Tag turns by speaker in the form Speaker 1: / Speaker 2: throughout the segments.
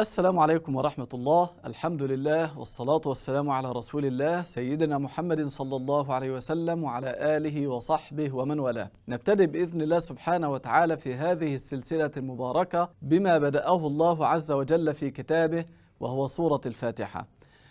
Speaker 1: السلام عليكم ورحمة الله الحمد لله والصلاة والسلام على رسول الله سيدنا محمد صلى الله عليه وسلم وعلى آله وصحبه ومن والاه نبتدئ بإذن الله سبحانه وتعالى في هذه السلسلة المباركة بما بدأه الله عز وجل في كتابه وهو سورة الفاتحة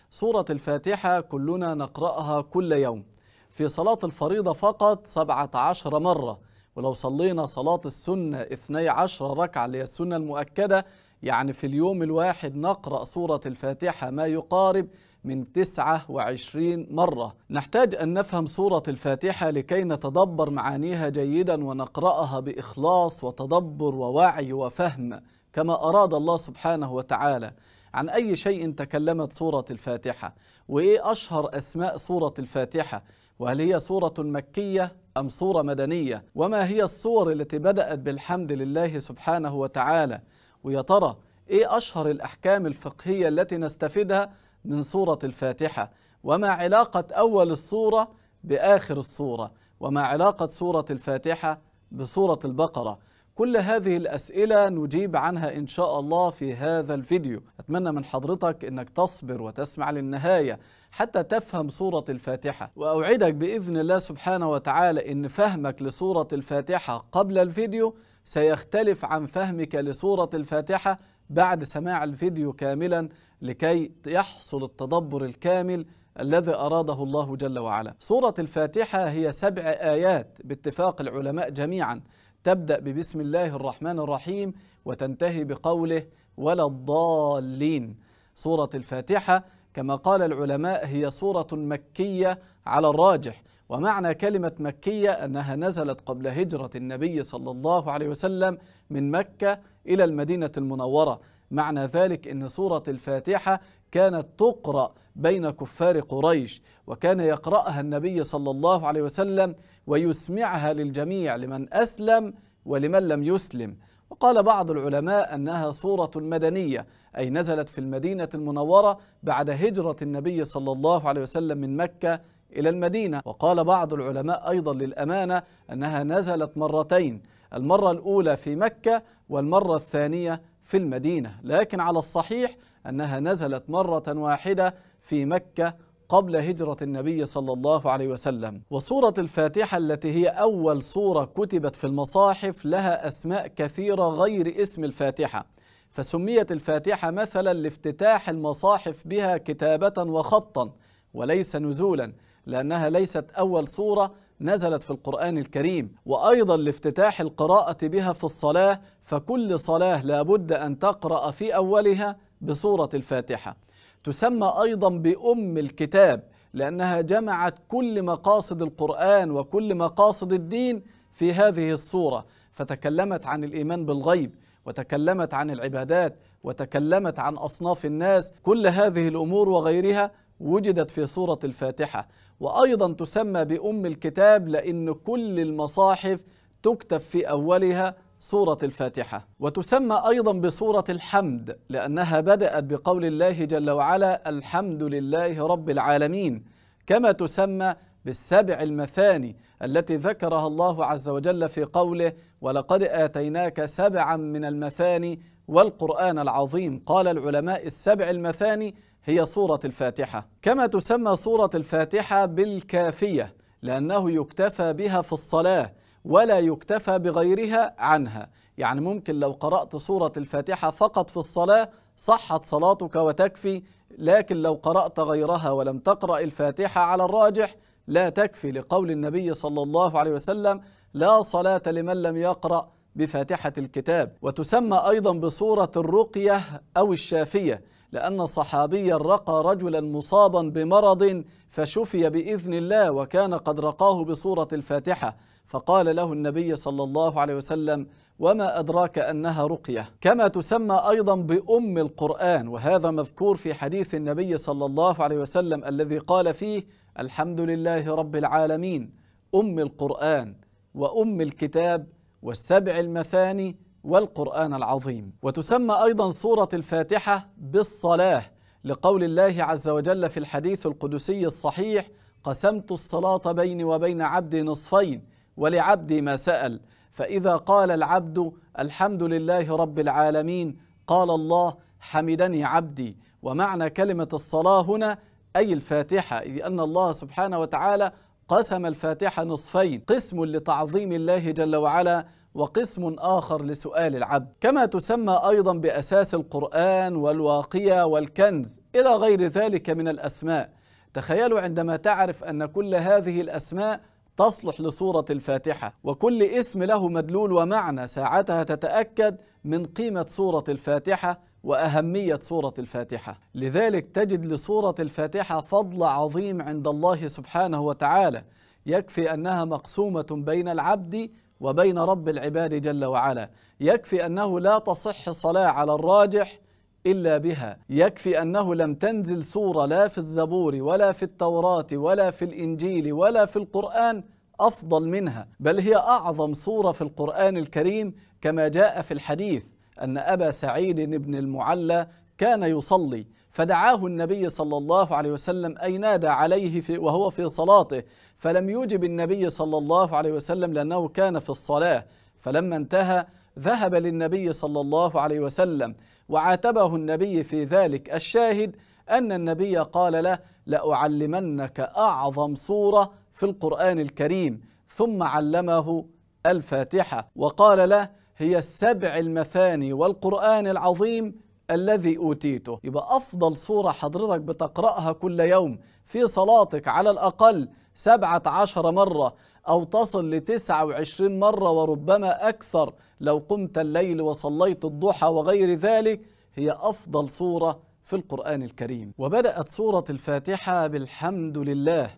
Speaker 1: سورة الفاتحة كلنا نقرأها كل يوم في صلاة الفريضة فقط 17 مرة ولو صلينا صلاة السنة 12 ركعة اللي هي السنة المؤكدة يعني في اليوم الواحد نقرأ سورة الفاتحة ما يقارب من 29 مرة نحتاج أن نفهم سورة الفاتحة لكي نتدبر معانيها جيدا ونقرأها بإخلاص وتدبر ووعي وفهم كما أراد الله سبحانه وتعالى عن أي شيء تكلمت سورة الفاتحة وإيه أشهر أسماء سورة الفاتحة وهل هي سورة مكية أم سورة مدنية وما هي الصور التي بدأت بالحمد لله سبحانه وتعالى ويا ترى ايه اشهر الاحكام الفقهيه التي نستفيدها من سوره الفاتحه وما علاقه اول السوره باخر السوره وما علاقه سوره الفاتحه بسوره البقره كل هذه الأسئلة نجيب عنها إن شاء الله في هذا الفيديو أتمنى من حضرتك أنك تصبر وتسمع للنهاية حتى تفهم سورة الفاتحة وأوعدك بإذن الله سبحانه وتعالى أن فهمك لسورة الفاتحة قبل الفيديو سيختلف عن فهمك لصورة الفاتحة بعد سماع الفيديو كاملا لكي يحصل التدبر الكامل الذي أراده الله جل وعلا سورة الفاتحة هي سبع آيات باتفاق العلماء جميعا تبدأ ببسم الله الرحمن الرحيم وتنتهي بقوله ولا الضالين سورة الفاتحة كما قال العلماء هي سورة مكية على الراجح ومعنى كلمة مكية أنها نزلت قبل هجرة النبي صلى الله عليه وسلم من مكة إلى المدينة المنورة معنى ذلك أن سورة الفاتحة كانت تقرأ بين كفار قريش وكان يقرأها النبي صلى الله عليه وسلم ويسمعها للجميع لمن أسلم ولمن لم يسلم وقال بعض العلماء أنها سورة مدنية أي نزلت في المدينة المنورة بعد هجرة النبي صلى الله عليه وسلم من مكة إلى المدينة وقال بعض العلماء أيضا للأمانة أنها نزلت مرتين المرة الأولى في مكة والمرة الثانية في المدينة لكن على الصحيح أنها نزلت مرة واحدة في مكة قبل هجرة النبي صلى الله عليه وسلم وصورة الفاتحة التي هي أول صورة كتبت في المصاحف لها أسماء كثيرة غير اسم الفاتحة فسميت الفاتحة مثلا لافتتاح المصاحف بها كتابة وخطا وليس نزولا لأنها ليست أول صورة نزلت في القرآن الكريم وأيضا لافتتاح القراءة بها في الصلاة فكل صلاة لابد أن تقرأ في أولها بسورة الفاتحة تسمى أيضا بأم الكتاب لأنها جمعت كل مقاصد القرآن وكل مقاصد الدين في هذه الصورة فتكلمت عن الإيمان بالغيب وتكلمت عن العبادات وتكلمت عن أصناف الناس كل هذه الأمور وغيرها وجدت في سورة الفاتحة وايضا تسمى بام الكتاب لان كل المصاحف تكتب في اولها سوره الفاتحه وتسمى ايضا بسوره الحمد لانها بدات بقول الله جل وعلا الحمد لله رب العالمين كما تسمى بالسبع المثاني التي ذكرها الله عز وجل في قوله ولقد اتيناك سبعا من المثاني والقران العظيم قال العلماء السبع المثاني هي سورة الفاتحة كما تسمى سورة الفاتحة بالكافية لأنه يكتفى بها في الصلاة ولا يكتفى بغيرها عنها يعني ممكن لو قرأت سورة الفاتحة فقط في الصلاة صحت صلاتك وتكفي لكن لو قرأت غيرها ولم تقرأ الفاتحة على الراجح لا تكفي لقول النبي صلى الله عليه وسلم لا صلاة لمن لم يقرأ بفاتحة الكتاب وتسمى أيضا بصورة الرقية أو الشافية لأن صحابيا رقى رجلا مصابا بمرض فشفي بإذن الله وكان قد رقاه بصورة الفاتحة فقال له النبي صلى الله عليه وسلم وما أدراك أنها رقية كما تسمى أيضا بأم القرآن وهذا مذكور في حديث النبي صلى الله عليه وسلم الذي قال فيه الحمد لله رب العالمين أم القرآن وأم الكتاب والسبع المثاني والقرآن العظيم وتسمى أيضا سورة الفاتحة بالصلاة لقول الله عز وجل في الحديث القدسي الصحيح قسمت الصلاة بيني وبين عبدي نصفين ولعبدي ما سأل فإذا قال العبد الحمد لله رب العالمين قال الله حمدني عبدي ومعنى كلمة الصلاة هنا أي الفاتحة إذ أن الله سبحانه وتعالى قسم الفاتحة نصفين قسم لتعظيم الله جل وعلا وقسم آخر لسؤال العبد كما تسمى أيضا بأساس القرآن والواقية والكنز إلى غير ذلك من الأسماء تخيلوا عندما تعرف أن كل هذه الأسماء تصلح لصورة الفاتحة وكل اسم له مدلول ومعنى ساعتها تتأكد من قيمة صورة الفاتحة وأهمية صورة الفاتحة لذلك تجد لصورة الفاتحة فضل عظيم عند الله سبحانه وتعالى يكفي أنها مقسومة بين العبد وبين رب العباد جل وعلا يكفي انه لا تصح صلاه على الراجح الا بها يكفي انه لم تنزل سوره لا في الزبور ولا في التوراه ولا في الانجيل ولا في القران افضل منها بل هي اعظم سوره في القران الكريم كما جاء في الحديث ان ابا سعيد بن المعلى كان يصلي فدعاه النبي صلى الله عليه وسلم أي نادى عليه في وهو في صلاته فلم يجب النبي صلى الله عليه وسلم لأنه كان في الصلاة فلما انتهى ذهب للنبي صلى الله عليه وسلم وعاتبه النبي في ذلك الشاهد أن النبي قال له لأعلمنك أعظم صورة في القرآن الكريم ثم علمه الفاتحة وقال له هي السبع المثاني والقرآن العظيم الذي أوتيته يبقى أفضل صورة حضرتك بتقرأها كل يوم في صلاتك على الأقل سبعة عشر مرة أو تصل لتسعة وعشرين مرة وربما أكثر لو قمت الليل وصليت الضحى وغير ذلك هي أفضل صورة في القرآن الكريم وبدأت سورة الفاتحة بالحمد لله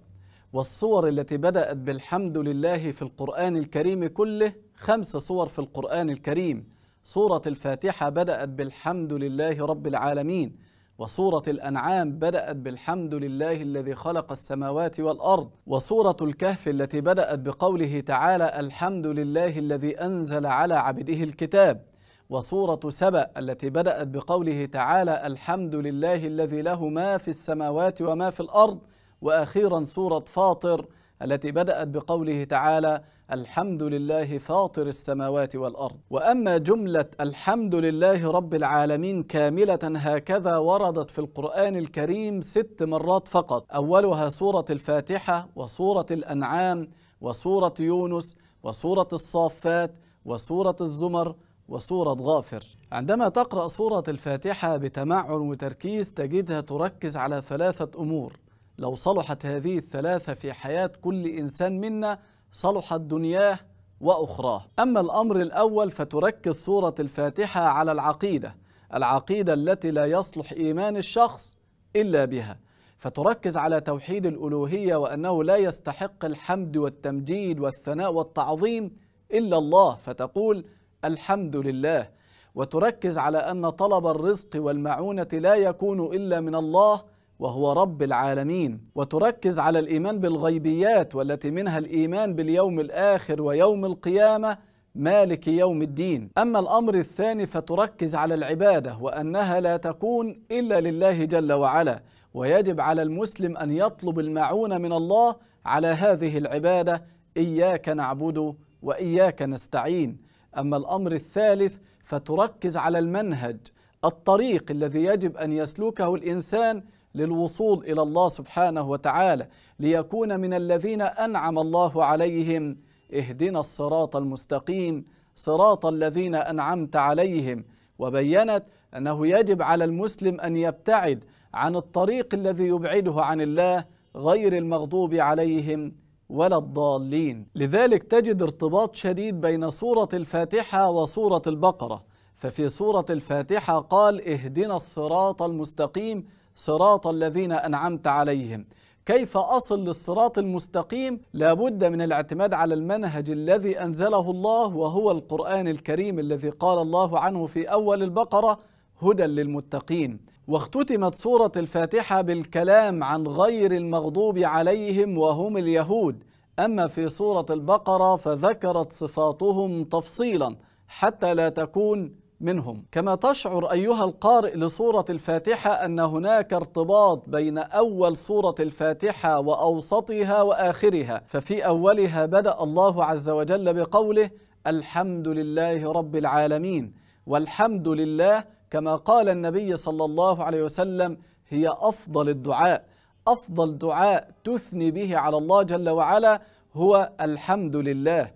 Speaker 1: والصور التي بدأت بالحمد لله في القرآن الكريم كله خمس صور في القرآن الكريم سورة الفاتحة بدأت بالحمد لله رب العالمين وسورة الأنعام بدأت بالحمد لله الذي خلق السماوات والأرض وسورة الكهف التي بدأت بقوله تعالى الحمد لله الذي أنزل على عبده الكتاب وسورة سبأ التي بدأت بقوله تعالى الحمد لله الذي له ما في السماوات وما في الأرض وأخيرا سورة فاطر التي بدأت بقوله تعالى الحمد لله فاطر السماوات والارض واما جمله الحمد لله رب العالمين كامله هكذا وردت في القران الكريم ست مرات فقط اولها سوره الفاتحه وسوره الانعام وسوره يونس وسوره الصافات وسوره الزمر وسورة غافر عندما تقرأ سورة الفاتحة بتمعن وتركيز تجدها تركز على ثلاثة أمور لو صلحت هذه الثلاثة في حياة كل إنسان منا صلحت دنياه واخراه اما الامر الاول فتركز سوره الفاتحه على العقيده العقيده التي لا يصلح ايمان الشخص الا بها فتركز على توحيد الالوهيه وانه لا يستحق الحمد والتمجيد والثناء والتعظيم الا الله فتقول الحمد لله وتركز على ان طلب الرزق والمعونه لا يكون الا من الله وهو رب العالمين وتركز على الايمان بالغيبيات والتي منها الايمان باليوم الاخر ويوم القيامه مالك يوم الدين اما الامر الثاني فتركز على العباده وانها لا تكون الا لله جل وعلا ويجب على المسلم ان يطلب المعونه من الله على هذه العباده اياك نعبد واياك نستعين اما الامر الثالث فتركز على المنهج الطريق الذي يجب ان يسلكه الانسان للوصول الى الله سبحانه وتعالى ليكون من الذين انعم الله عليهم اهدنا الصراط المستقيم صراط الذين انعمت عليهم وبينت انه يجب على المسلم ان يبتعد عن الطريق الذي يبعده عن الله غير المغضوب عليهم ولا الضالين لذلك تجد ارتباط شديد بين سوره الفاتحه وسوره البقره ففي سوره الفاتحه قال اهدنا الصراط المستقيم صراط الذين أنعمت عليهم كيف أصل للصراط المستقيم لابد من الاعتماد على المنهج الذي أنزله الله وهو القرآن الكريم الذي قال الله عنه في أول البقرة هدى للمتقين واختتمت سورة الفاتحة بالكلام عن غير المغضوب عليهم وهم اليهود أما في سورة البقرة فذكرت صفاتهم تفصيلا حتى لا تكون منهم كما تشعر أيها القارئ لسورة الفاتحة أن هناك ارتباط بين أول سورة الفاتحة وأوسطها وآخرها ففي أولها بدأ الله عز وجل بقوله الحمد لله رب العالمين والحمد لله كما قال النبي صلى الله عليه وسلم هي أفضل الدعاء أفضل دعاء تثني به على الله جل وعلا هو الحمد لله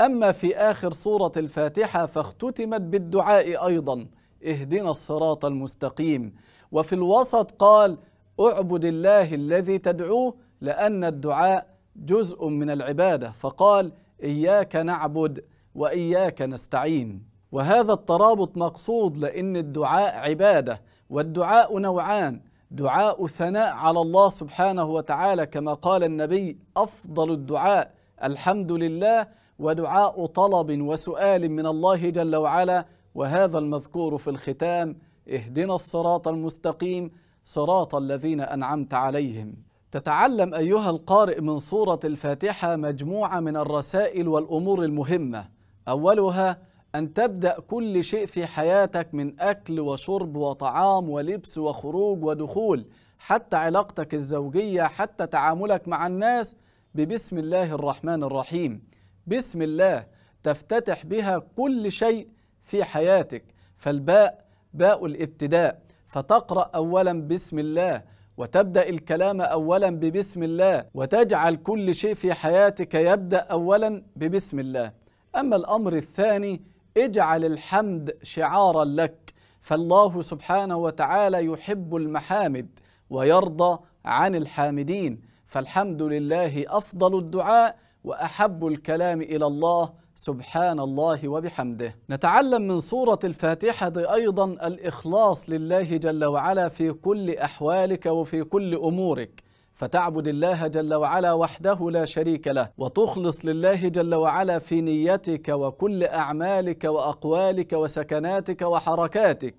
Speaker 1: أما في آخر سورة الفاتحة فاختتمت بالدعاء أيضا اهدنا الصراط المستقيم وفي الوسط قال اعبد الله الذي تدعوه لأن الدعاء جزء من العبادة فقال إياك نعبد وإياك نستعين وهذا الترابط مقصود لأن الدعاء عبادة والدعاء نوعان دعاء ثناء على الله سبحانه وتعالى كما قال النبي أفضل الدعاء الحمد لله ودعاء طلب وسؤال من الله جل وعلا وهذا المذكور في الختام اهدنا الصراط المستقيم صراط الذين انعمت عليهم تتعلم ايها القارئ من سوره الفاتحه مجموعه من الرسائل والامور المهمه اولها ان تبدا كل شيء في حياتك من اكل وشرب وطعام ولبس وخروج ودخول حتى علاقتك الزوجيه حتى تعاملك مع الناس ببسم الله الرحمن الرحيم بسم الله تفتتح بها كل شيء في حياتك فالباء باء الابتداء فتقرأ أولا بسم الله وتبدأ الكلام أولا ببسم الله وتجعل كل شيء في حياتك يبدأ أولا ببسم الله أما الأمر الثاني اجعل الحمد شعارا لك فالله سبحانه وتعالى يحب المحامد ويرضى عن الحامدين فالحمد لله أفضل الدعاء واحب الكلام الى الله سبحان الله وبحمده نتعلم من سوره الفاتحه ايضا الاخلاص لله جل وعلا في كل احوالك وفي كل امورك فتعبد الله جل وعلا وحده لا شريك له وتخلص لله جل وعلا في نيتك وكل اعمالك واقوالك وسكناتك وحركاتك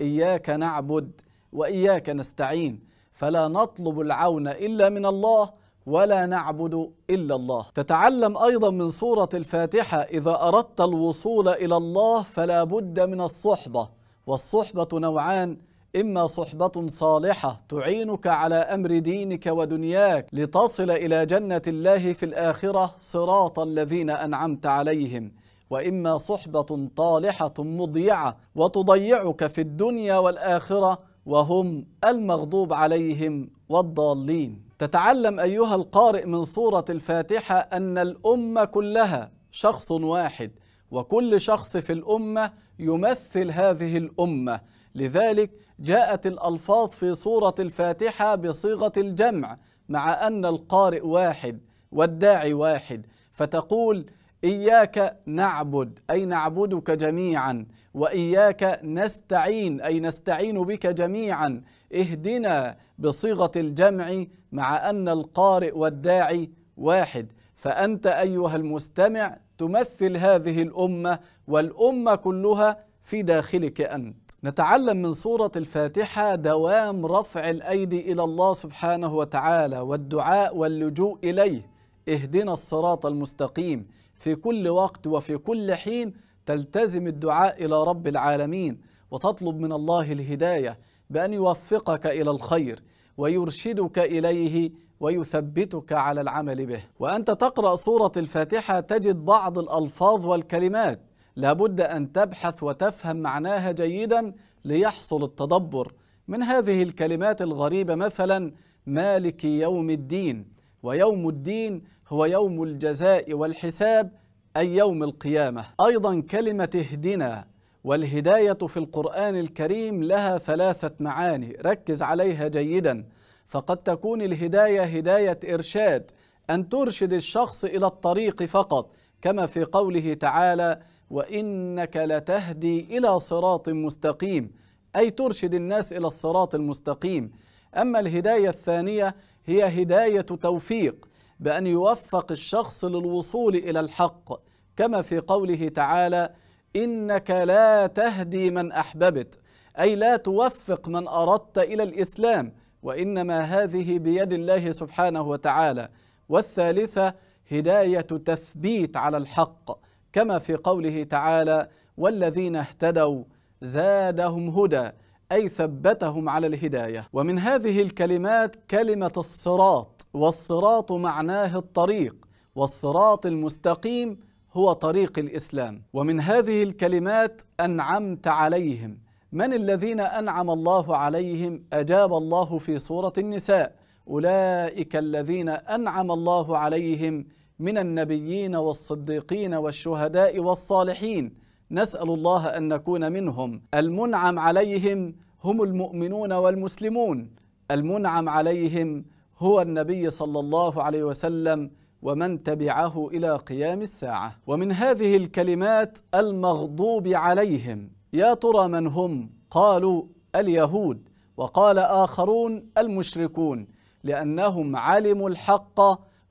Speaker 1: اياك نعبد واياك نستعين فلا نطلب العون الا من الله ولا نعبد الا الله تتعلم ايضا من سوره الفاتحه اذا اردت الوصول الى الله فلا بد من الصحبه والصحبه نوعان اما صحبه صالحه تعينك على امر دينك ودنياك لتصل الى جنه الله في الاخره صراط الذين انعمت عليهم واما صحبه طالحه مضيعه وتضيعك في الدنيا والاخره وهم المغضوب عليهم والضالين تتعلم ايها القارئ من سوره الفاتحه ان الامه كلها شخص واحد وكل شخص في الامه يمثل هذه الامه لذلك جاءت الالفاظ في سوره الفاتحه بصيغه الجمع مع ان القارئ واحد والداعي واحد فتقول إياك نعبد أي نعبدك جميعا وإياك نستعين أي نستعين بك جميعا اهدنا بصيغة الجمع مع أن القارئ والداعي واحد فأنت أيها المستمع تمثل هذه الأمة والأمة كلها في داخلك أنت نتعلم من سورة الفاتحة دوام رفع الأيدي إلى الله سبحانه وتعالى والدعاء واللجوء إليه اهدنا الصراط المستقيم في كل وقت وفي كل حين تلتزم الدعاء الى رب العالمين وتطلب من الله الهدايه بان يوفقك الى الخير ويرشدك اليه ويثبتك على العمل به وانت تقرا سوره الفاتحه تجد بعض الالفاظ والكلمات لابد ان تبحث وتفهم معناها جيدا ليحصل التدبر من هذه الكلمات الغريبه مثلا مالك يوم الدين ويوم الدين هو يوم الجزاء والحساب أي يوم القيامة أيضا كلمة اهدنا والهداية في القرآن الكريم لها ثلاثة معاني ركز عليها جيدا فقد تكون الهداية هداية إرشاد أن ترشد الشخص إلى الطريق فقط كما في قوله تعالى وإنك لتهدي إلى صراط مستقيم أي ترشد الناس إلى الصراط المستقيم أما الهداية الثانية هي هدايه توفيق بان يوفق الشخص للوصول الى الحق كما في قوله تعالى انك لا تهدي من احببت اي لا توفق من اردت الى الاسلام وانما هذه بيد الله سبحانه وتعالى والثالثه هدايه تثبيت على الحق كما في قوله تعالى والذين اهتدوا زادهم هدى أي ثبتهم على الهداية ومن هذه الكلمات كلمة الصراط والصراط معناه الطريق والصراط المستقيم هو طريق الإسلام ومن هذه الكلمات أنعمت عليهم من الذين أنعم الله عليهم أجاب الله في سورة النساء أولئك الذين أنعم الله عليهم من النبيين والصديقين والشهداء والصالحين نسال الله ان نكون منهم المنعم عليهم هم المؤمنون والمسلمون المنعم عليهم هو النبي صلى الله عليه وسلم ومن تبعه الى قيام الساعه ومن هذه الكلمات المغضوب عليهم يا ترى من هم قالوا اليهود وقال اخرون المشركون لانهم علموا الحق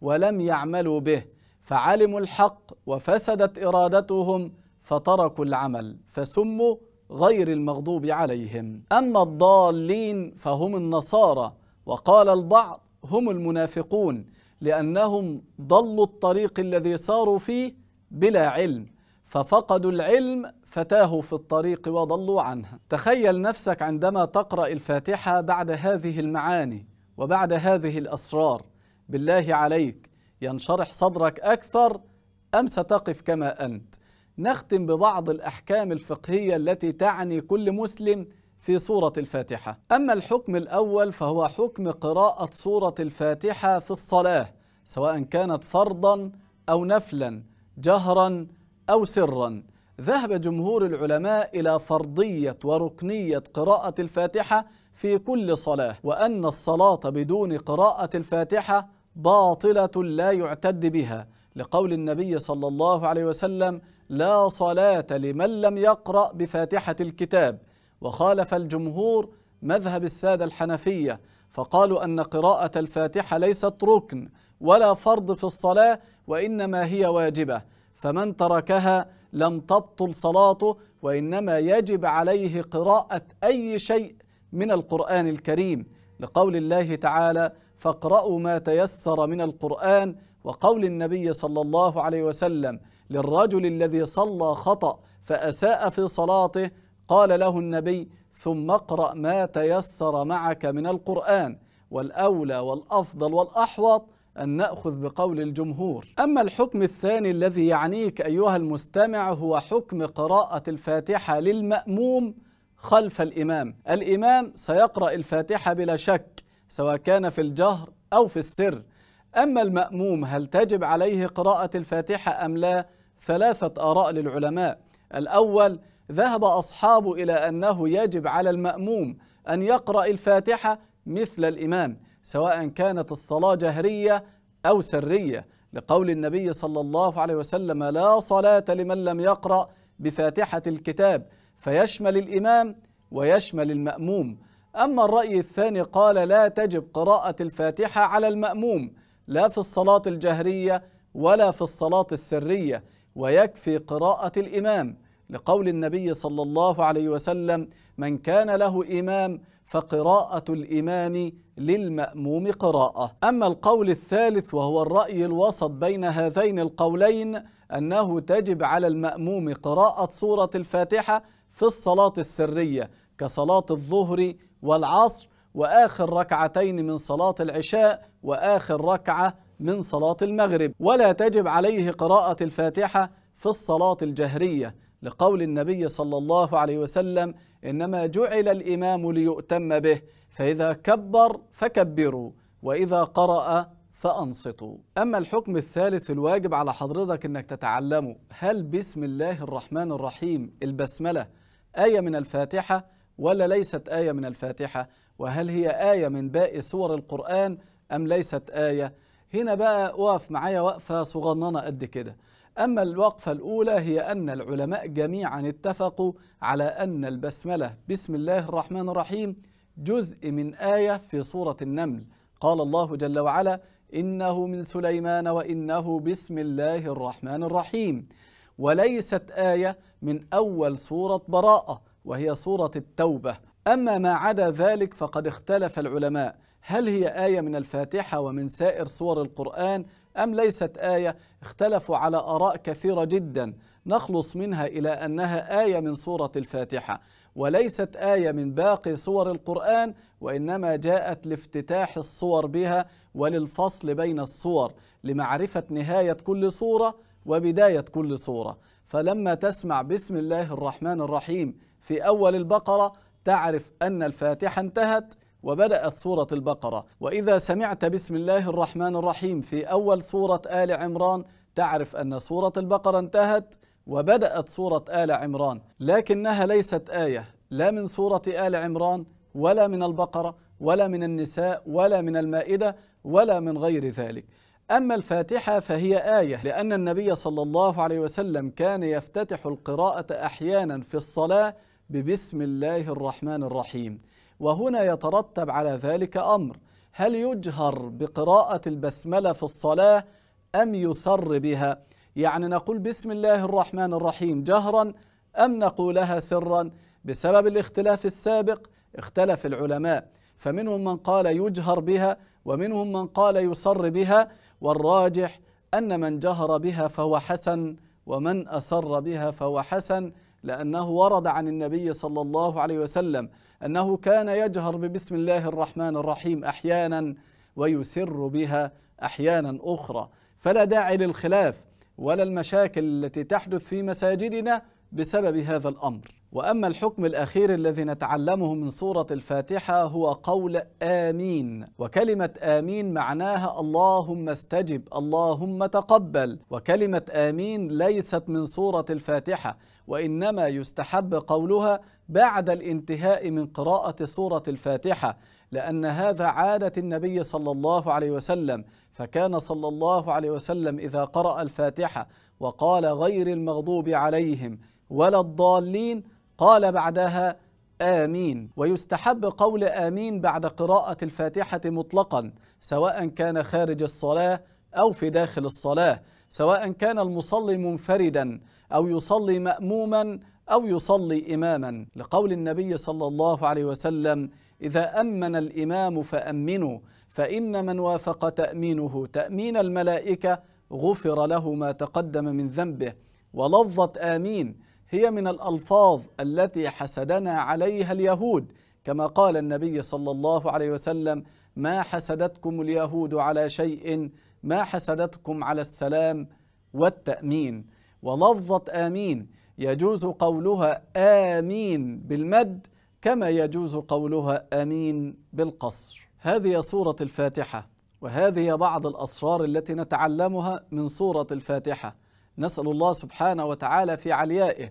Speaker 1: ولم يعملوا به فعلموا الحق وفسدت ارادتهم فتركوا العمل فسموا غير المغضوب عليهم أما الضالين فهم النصارى وقال البعض هم المنافقون لأنهم ضلوا الطريق الذي صاروا فيه بلا علم ففقدوا العلم فتاهوا في الطريق وضلوا عنه تخيل نفسك عندما تقرأ الفاتحة بعد هذه المعاني وبعد هذه الأسرار بالله عليك ينشرح صدرك أكثر أم ستقف كما أنت؟ نختم ببعض الأحكام الفقهية التي تعني كل مسلم في سورة الفاتحة أما الحكم الأول فهو حكم قراءة سورة الفاتحة في الصلاة سواء كانت فرضا أو نفلا جهرا أو سرا ذهب جمهور العلماء إلى فرضية وركنية قراءة الفاتحة في كل صلاة وأن الصلاة بدون قراءة الفاتحة باطلة لا يعتد بها لقول النبي صلى الله عليه وسلم لا صلاة لمن لم يقرأ بفاتحة الكتاب وخالف الجمهور مذهب السادة الحنفية فقالوا أن قراءة الفاتحة ليست ركن ولا فرض في الصلاة وإنما هي واجبة فمن تركها لم تبطل صلاته وإنما يجب عليه قراءة أي شيء من القرآن الكريم لقول الله تعالى فاقرأوا ما تيسر من القرآن وقول النبي صلى الله عليه وسلم للرجل الذي صلى خطأ فأساء في صلاته قال له النبي ثم اقرأ ما تيسر معك من القرآن والأولى والأفضل والأحوط أن نأخذ بقول الجمهور أما الحكم الثاني الذي يعنيك أيها المستمع هو حكم قراءة الفاتحة للمأموم خلف الإمام الإمام سيقرأ الفاتحة بلا شك سواء كان في الجهر أو في السر أما المأموم هل تجب عليه قراءة الفاتحة أم لا؟ ثلاثة آراء للعلماء الأول ذهب أصحاب إلى أنه يجب على المأموم أن يقرأ الفاتحة مثل الإمام سواء كانت الصلاة جهرية أو سرية لقول النبي صلى الله عليه وسلم لا صلاة لمن لم يقرأ بفاتحة الكتاب فيشمل الإمام ويشمل المأموم أما الرأي الثاني قال لا تجب قراءة الفاتحة على المأموم لا في الصلاة الجهرية ولا في الصلاة السرية ويكفي قراءة الإمام لقول النبي صلى الله عليه وسلم من كان له إمام فقراءة الإمام للمأموم قراءة أما القول الثالث وهو الرأي الوسط بين هذين القولين أنه تجب على المأموم قراءة سورة الفاتحة في الصلاة السرية كصلاة الظهر والعصر وآخر ركعتين من صلاة العشاء وآخر ركعة من صلاة المغرب ولا تجب عليه قراءة الفاتحة في الصلاة الجهرية لقول النبي صلى الله عليه وسلم إنما جعل الإمام ليؤتم به فإذا كبر فكبروا وإذا قرأ فأنصتوا أما الحكم الثالث الواجب على حضرتك أنك تتعلمه هل بسم الله الرحمن الرحيم البسملة آية من الفاتحة ولا ليست آية من الفاتحة وهل هي آية من باقي سور القرآن أم ليست آية هنا بقى وقف معايا وقفة صغننة قد كده أما الوقفة الأولى هي أن العلماء جميعا اتفقوا على أن البسملة بسم الله الرحمن الرحيم جزء من آية في سورة النمل قال الله جل وعلا إنه من سليمان وإنه بسم الله الرحمن الرحيم وليست آية من أول سورة براءة وهي سورة التوبة أما ما عدا ذلك فقد اختلف العلماء هل هي آية من الفاتحة ومن سائر سور القرآن أم ليست آية اختلفوا على آراء كثيرة جدا نخلص منها إلى أنها آية من سورة الفاتحة وليست آية من باقي سور القرآن وإنما جاءت لافتتاح الصور بها وللفصل بين الصور لمعرفة نهاية كل صورة وبداية كل صورة فلما تسمع بسم الله الرحمن الرحيم في أول البقرة تعرف أن الفاتحة انتهت وبدأت سورة البقرة وإذا سمعت بسم الله الرحمن الرحيم في أول سورة آل عمران تعرف أن سورة البقرة انتهت وبدأت سورة آل عمران لكنها ليست آية لا من سورة آل عمران ولا من البقرة ولا من النساء ولا من المائدة ولا من غير ذلك أما الفاتحة فهي آية لأن النبي صلى الله عليه وسلم كان يفتتح القراءة أحيانا في الصلاة ببسم الله الرحمن الرحيم وهنا يترتب على ذلك أمر هل يجهر بقراءة البسملة في الصلاة أم يسر بها يعني نقول بسم الله الرحمن الرحيم جهرا أم نقولها سرا بسبب الاختلاف السابق اختلف العلماء فمنهم من قال يجهر بها ومنهم من قال يسر بها والراجح أن من جهر بها فهو حسن ومن أسر بها فهو حسن لأنه ورد عن النبي صلى الله عليه وسلم أنه كان يجهر ببسم الله الرحمن الرحيم أحيانا ويسر بها أحيانا أخرى فلا داعي للخلاف ولا المشاكل التي تحدث في مساجدنا بسبب هذا الأمر واما الحكم الاخير الذي نتعلمه من سوره الفاتحه هو قول امين وكلمه امين معناها اللهم استجب اللهم تقبل وكلمه امين ليست من سوره الفاتحه وانما يستحب قولها بعد الانتهاء من قراءه سوره الفاتحه لان هذا عاده النبي صلى الله عليه وسلم فكان صلى الله عليه وسلم اذا قرا الفاتحه وقال غير المغضوب عليهم ولا الضالين قال بعدها آمين ويستحب قول آمين بعد قراءة الفاتحة مطلقا سواء كان خارج الصلاة أو في داخل الصلاة سواء كان المصلي منفردا أو يصلي مأموما أو يصلي إماما لقول النبي صلى الله عليه وسلم إذا أمن الإمام فأمنوا فإن من وافق تأمينه تأمين الملائكة غفر له ما تقدم من ذنبه ولفظة آمين هي من الألفاظ التي حسدنا عليها اليهود كما قال النبي صلى الله عليه وسلم ما حسدتكم اليهود على شيء ما حسدتكم على السلام والتأمين ولفظة آمين يجوز قولها آمين بالمد كما يجوز قولها آمين بالقصر هذه سورة الفاتحة وهذه بعض الأسرار التي نتعلمها من سورة الفاتحة نسأل الله سبحانه وتعالى في عليائه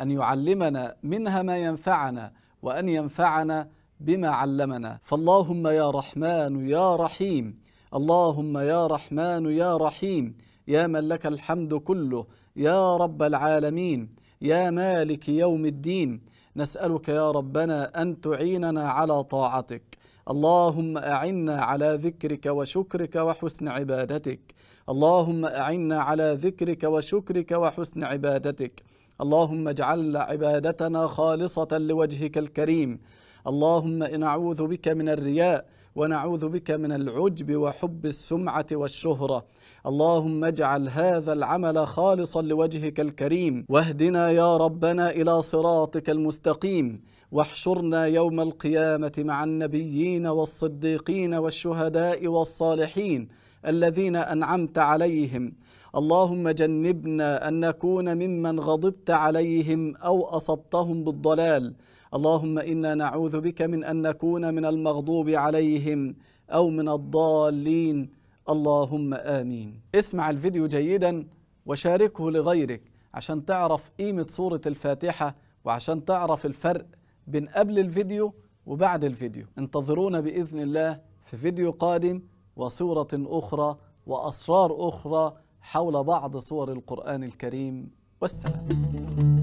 Speaker 1: أن يعلمنا منها ما ينفعنا وأن ينفعنا بما علمنا فاللهم يا رحمن يا رحيم اللهم يا رحمن يا رحيم يا من لك الحمد كله يا رب العالمين يا مالك يوم الدين نسألك يا ربنا أن تعيننا على طاعتك اللهم أعنا على ذكرك وشكرك وحسن عبادتك اللهم أعنا على ذكرك وشكرك وحسن عبادتك اللهم اجعل عبادتنا خالصة لوجهك الكريم اللهم إن أعوذ بك من الرياء ونعوذ بك من العجب وحب السمعة والشهرة اللهم اجعل هذا العمل خالصا لوجهك الكريم واهدنا يا ربنا إلى صراطك المستقيم واحشرنا يوم القيامة مع النبيين والصديقين والشهداء والصالحين الذين أنعمت عليهم اللهم جنبنا ان نكون ممن غضبت عليهم او اصبتهم بالضلال اللهم انا نعوذ بك من ان نكون من المغضوب عليهم او من الضالين اللهم امين اسمع الفيديو جيدا وشاركه لغيرك عشان تعرف قيمه سوره الفاتحه وعشان تعرف الفرق بين قبل الفيديو وبعد الفيديو انتظرونا باذن الله في فيديو قادم وصوره اخرى واسرار اخرى حول بعض صور القرآن الكريم والسلام